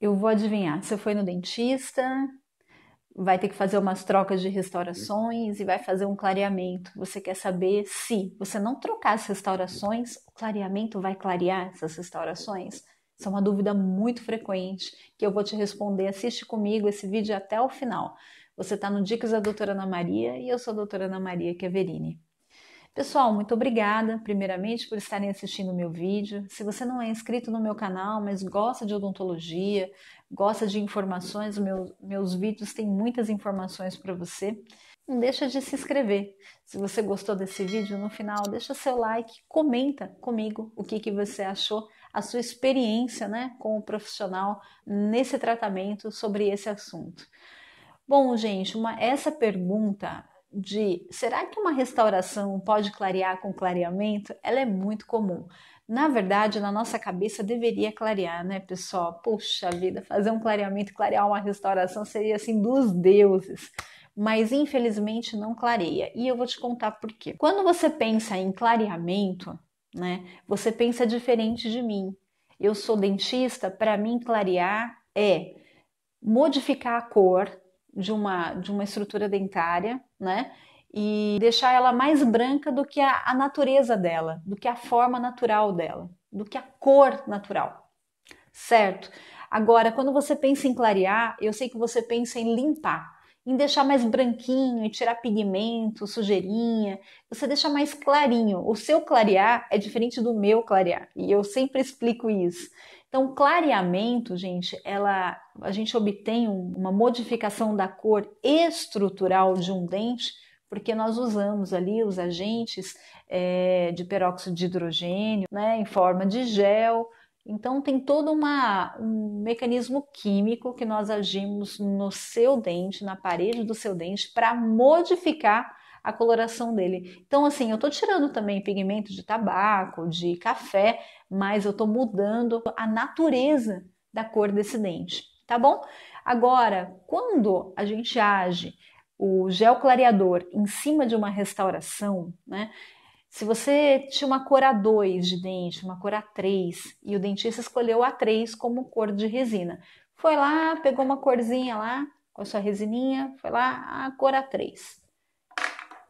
Eu vou adivinhar. Você foi no dentista, vai ter que fazer umas trocas de restaurações e vai fazer um clareamento. Você quer saber se você não trocar as restaurações, o clareamento vai clarear essas restaurações? Isso é uma dúvida muito frequente que eu vou te responder. Assiste comigo esse vídeo até o final. Você está no Dicas da Doutora Ana Maria e eu sou a Doutora Ana Maria Chiaverini. Pessoal, muito obrigada, primeiramente, por estarem assistindo o meu vídeo. Se você não é inscrito no meu canal, mas gosta de odontologia, gosta de informações, meus, meus vídeos têm muitas informações para você. Não deixa de se inscrever. Se você gostou desse vídeo, no final, deixa seu like, comenta comigo o que, que você achou, a sua experiência né, com o profissional nesse tratamento sobre esse assunto. Bom, gente, uma, essa pergunta de será que uma restauração pode clarear com clareamento? Ela é muito comum. Na verdade, na nossa cabeça deveria clarear, né, pessoal? Puxa vida, fazer um clareamento e clarear uma restauração seria assim dos deuses. Mas infelizmente não clareia. E eu vou te contar por quê. Quando você pensa em clareamento, né, você pensa diferente de mim. Eu sou dentista, para mim clarear é modificar a cor, de uma, de uma estrutura dentária, né? E deixar ela mais branca do que a, a natureza dela, do que a forma natural dela, do que a cor natural, certo? Agora, quando você pensa em clarear, eu sei que você pensa em limpar em deixar mais branquinho e tirar pigmento, sujeirinha. Você deixa mais clarinho. O seu clarear é diferente do meu clarear, e eu sempre explico isso. Então, clareamento, gente, ela a gente obtém uma modificação da cor estrutural de um dente porque nós usamos ali os agentes é, de peróxido de hidrogênio, né, em forma de gel. Então tem todo uma, um mecanismo químico que nós agimos no seu dente, na parede do seu dente, para modificar a coloração dele. Então, assim, eu estou tirando também pigmento de tabaco, de café, mas eu estou mudando a natureza da cor desse dente, tá bom? Agora, quando a gente age o gel clareador em cima de uma restauração, né? Se você tinha uma cor A2 de dente, uma cor A3, e o dentista escolheu A3 como cor de resina, foi lá, pegou uma corzinha lá com a sua resininha, foi lá, ah, a cor A3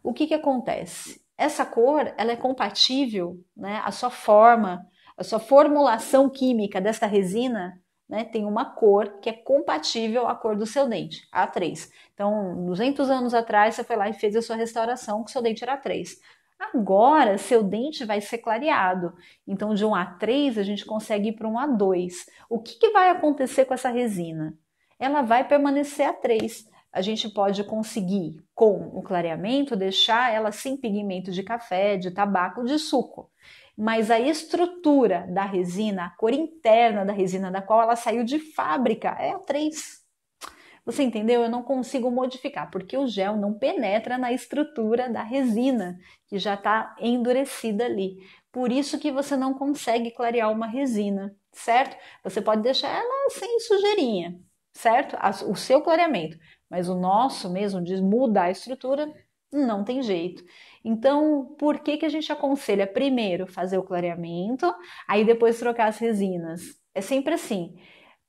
o que, que acontece? Essa cor ela é compatível, né? A sua forma, a sua formulação química dessa resina né, tem uma cor que é compatível à cor do seu dente, A3. Então, 200 anos atrás, você foi lá e fez a sua restauração, que seu dente era A3. Agora, seu dente vai ser clareado. Então, de um A3, a gente consegue ir para um A2. O que, que vai acontecer com essa resina? Ela vai permanecer A3. A gente pode conseguir com o clareamento, deixar ela sem pigmento de café, de tabaco, de suco. Mas a estrutura da resina, a cor interna da resina da qual ela saiu de fábrica, é a 3. Você entendeu? Eu não consigo modificar, porque o gel não penetra na estrutura da resina, que já está endurecida ali. Por isso que você não consegue clarear uma resina, certo? Você pode deixar ela sem sujeirinha, certo? O seu clareamento mas o nosso mesmo de mudar a estrutura, não tem jeito. Então, por que, que a gente aconselha primeiro fazer o clareamento, aí depois trocar as resinas? É sempre assim.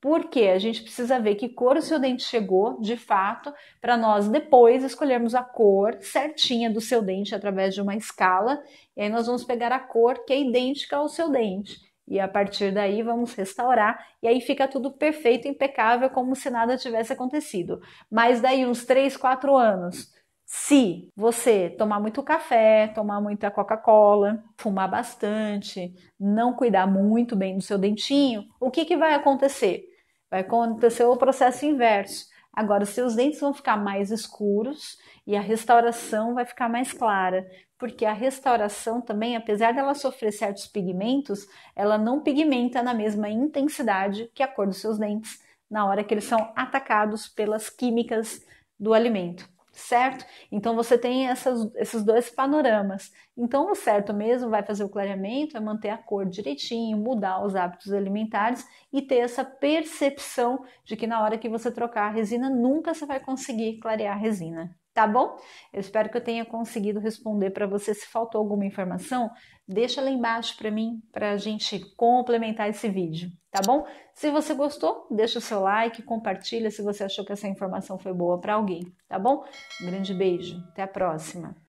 Porque a gente precisa ver que cor o seu dente chegou, de fato, para nós depois escolhermos a cor certinha do seu dente através de uma escala, e aí nós vamos pegar a cor que é idêntica ao seu dente e a partir daí vamos restaurar e aí fica tudo perfeito, impecável, como se nada tivesse acontecido. Mas daí uns 3, 4 anos, se você tomar muito café, tomar muita Coca-Cola, fumar bastante, não cuidar muito bem do seu dentinho, o que, que vai acontecer? Vai acontecer o processo inverso. Agora, seus dentes vão ficar mais escuros e a restauração vai ficar mais clara porque a restauração também, apesar dela sofrer certos pigmentos, ela não pigmenta na mesma intensidade que a cor dos seus dentes na hora que eles são atacados pelas químicas do alimento, certo? Então você tem essas, esses dois panoramas. Então o certo mesmo vai fazer o clareamento, é manter a cor direitinho, mudar os hábitos alimentares e ter essa percepção de que na hora que você trocar a resina, nunca você vai conseguir clarear a resina tá bom? Eu espero que eu tenha conseguido responder para você. Se faltou alguma informação, deixa lá embaixo para mim, para a gente complementar esse vídeo, tá bom? Se você gostou, deixa o seu like, compartilha se você achou que essa informação foi boa para alguém, tá bom? Um grande beijo, até a próxima!